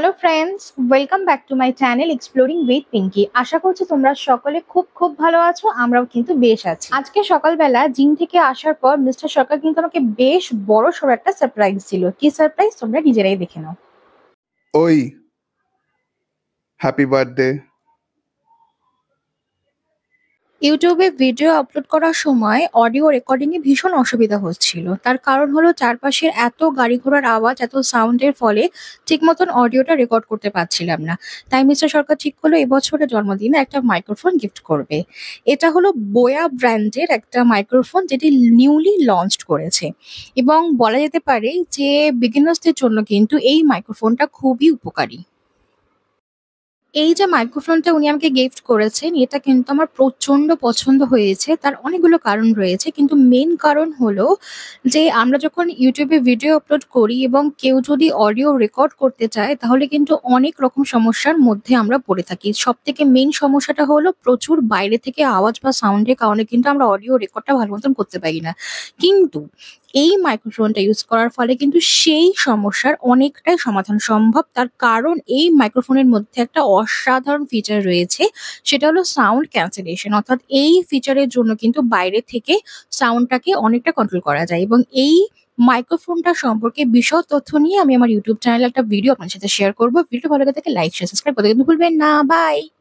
hello friends welcome back to my channel exploring with Pinky আশা করছি তোমরা সকলে খুব খুব ভালো আছো আমরাও কিন্তু বেশ আছি আজকে সকালবেলা জিম থেকে আসার পর মিস্টার সরকার কিন্তু আমাকে বেশ বড় সড় একটা সারপ্রাইজ ছিল কি সারপ্রাইজ তোমরা নিজেরাই দেখে নাও ওই হ্যাপি বার্থডে ইউটিউবে ভিডিও আপলোড করার সময় অডিও রেকর্ডিংয়ে ভীষণ অসুবিধা হচ্ছিল তার কারণ হলো চারপাশের এত গাড়ি ঘোড়ার আওয়াজ এত সাউন্ডের ফলে ঠিক মতন অডিওটা রেকর্ড করতে পারছিলাম না তাই মিস্টার সরকার ঠিক করলো এবছরের জন্মদিনে একটা মাইক্রোফোন গিফট করবে এটা হলো বোয়া ব্র্যান্ডের একটা মাইক্রোফোন যেটি নিউলি লঞ্চ করেছে এবং বলা যেতে পারে যে বিগিনার্সদের জন্য কিন্তু এই মাইক্রোফোনটা খুবই উপকারী এই যে মাইক্রোফোনটা উনি আমাকে গিফট করেছেন এটা কিন্তু আমার প্রচণ্ড পছন্দ হয়েছে তার অনেকগুলো কারণ রয়েছে কিন্তু মেন কারণ হলো যে আমরা যখন ইউটিউবে ভিডিও আপলোড করি এবং কেউ যদি অডিও রেকর্ড করতে চায় তাহলে কিন্তু অনেক রকম সমস্যার মধ্যে আমরা পড়ে থাকি সব থেকে মেন সমস্যাটা হলো প্রচুর বাইরে থেকে আওয়াজ বা সাউন্ডের কারণে কিন্তু আমরা অডিও রেকর্ডটা ভালো মতন করতে পারি না কিন্তু এই মাইক্রোফোনটা ইউজ করার ফলে কিন্তু সেই সমস্যার অনেকটাই সমাধান সম্ভব তার কারণ এই মাইক্রোফোনের মধ্যে একটা অসাধারণ ফিচার রয়েছে সেটা হলো সাউন্ড ক্যান্সেলেশন অর্থাৎ এই ফিচারের জন্য কিন্তু বাইরে থেকে সাউন্ডটাকে অনেকটা কন্ট্রোল করা যায় এবং এই মাইক্রোফোনটা সম্পর্কে বিশদ তথ্য নিয়ে আমি আমার ইউটিউব চ্যানেলে একটা ভিডিও আপনার সাথে শেয়ার করবো ভিডিও ভালো লাগে থাকে লাইক শেয়ার সাবস্ক্রাইব করতে কিন্তু ভুলবেন না বাই